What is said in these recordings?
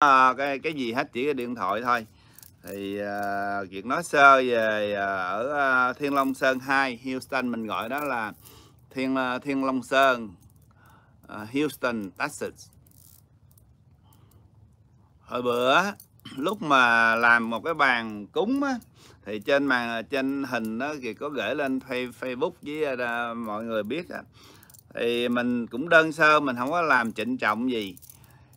Ờ, cái, cái gì hết chỉ cái điện thoại thôi thì à, chuyện nói sơ về à, ở à, Thiên Long Sơn 2 Houston mình gọi đó là Thiên à, Thiên Long Sơn à, Houston Texas hồi bữa lúc mà làm một cái bàn cúng á, thì trên màn trên hình đó thì có gửi lên Facebook với à, mọi người biết á. thì mình cũng đơn sơ mình không có làm trịnh trọng gì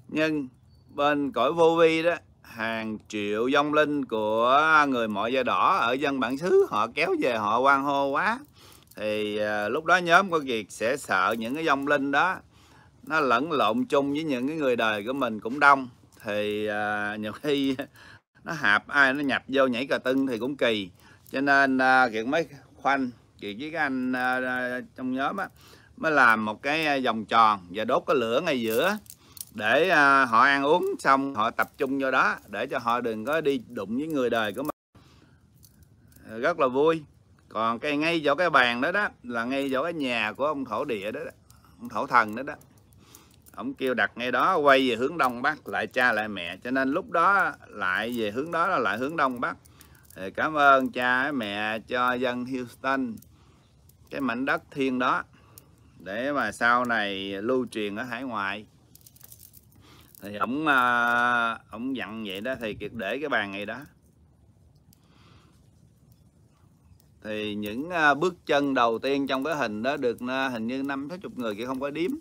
nhưng bên cõi vô vi đó hàng triệu vong linh của người mọi da đỏ ở dân bản xứ họ kéo về họ quan hô quá thì à, lúc đó nhóm của kiệt sẽ sợ những cái vong linh đó nó lẫn lộn chung với những cái người đời của mình cũng đông thì à, nhiều khi nó hạp ai nó nhập vô nhảy cà tưng thì cũng kỳ cho nên à, kiệt mới khoanh kiệt với các anh à, à, trong nhóm á mới làm một cái à, vòng tròn và đốt cái lửa ngay giữa để à, họ ăn uống xong họ tập trung vô đó để cho họ đừng có đi đụng với người đời của mình rất là vui còn cái ngay chỗ cái bàn đó đó là ngay chỗ cái nhà của ông thổ địa đó, đó ông thổ thần đó đó ông kêu đặt ngay đó quay về hướng đông bắc lại cha lại mẹ cho nên lúc đó lại về hướng đó là lại hướng đông bắc thì cảm ơn cha mẹ cho dân Houston cái mảnh đất thiên đó để mà sau này lưu truyền ở hải ngoại thì ổng à, ổng dặn vậy đó thì kiệt để cái bàn này đó thì những à, bước chân đầu tiên trong cái hình đó được à, hình như năm sáu chục người kia không có điếm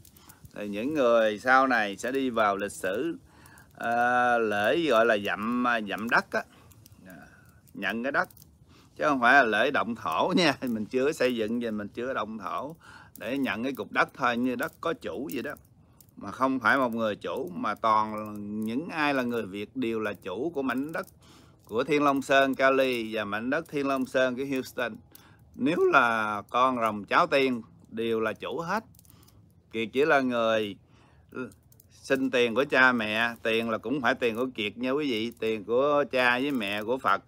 thì những người sau này sẽ đi vào lịch sử à, lễ gọi là dặm dặm đất á nhận cái đất chứ không phải là lễ động thổ nha mình chưa xây dựng gì mình chưa động thổ để nhận cái cục đất thôi như đất có chủ vậy đó mà không phải một người chủ mà toàn những ai là người Việt đều là chủ của mảnh đất của Thiên Long Sơn Cali và mảnh đất Thiên Long Sơn cái Houston nếu là con rồng cháu tiên đều là chủ hết Kiệt chỉ là người xin tiền của cha mẹ tiền là cũng phải tiền của Kiệt nha quý vị tiền của cha với mẹ của Phật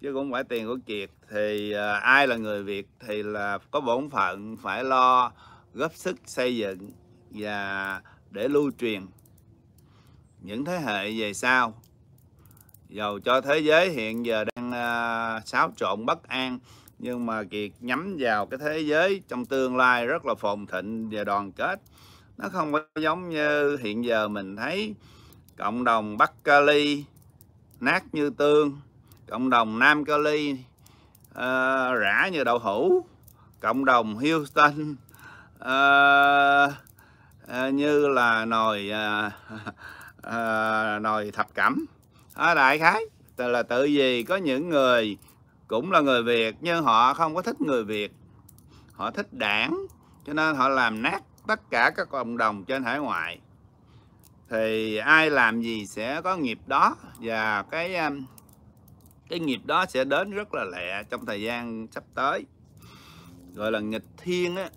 chứ cũng phải tiền của Kiệt thì à, ai là người Việt thì là có bổn phận phải lo góp sức xây dựng và để lưu truyền những thế hệ về sau dầu cho thế giới hiện giờ đang uh, xáo trộn bất an nhưng mà kiệt nhắm vào cái thế giới trong tương lai rất là phồn thịnh và đoàn kết nó không có giống như hiện giờ mình thấy cộng đồng bắc cali nát như tương cộng đồng nam cali uh, à, rã như đậu hũ cộng đồng houston uh, Ờ, như là nồi à, à, nồi thập cẩm à, đại khái là tự vì có những người cũng là người Việt nhưng họ không có thích người Việt họ thích đảng cho nên họ làm nát tất cả các cộng đồng trên hải ngoại thì ai làm gì sẽ có nghiệp đó và cái cái nghiệp đó sẽ đến rất là lẹ trong thời gian sắp tới gọi là nghịch thiên á